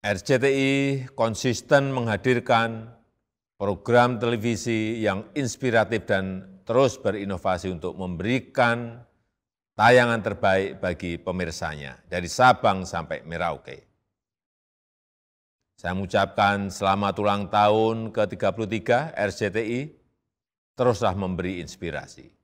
RCTI konsisten menghadirkan program televisi yang inspiratif dan terus berinovasi untuk memberikan tayangan terbaik bagi pemirsanya dari Sabang sampai Merauke. Saya mengucapkan selamat ulang tahun ke-33 RCTI, teruslah memberi inspirasi.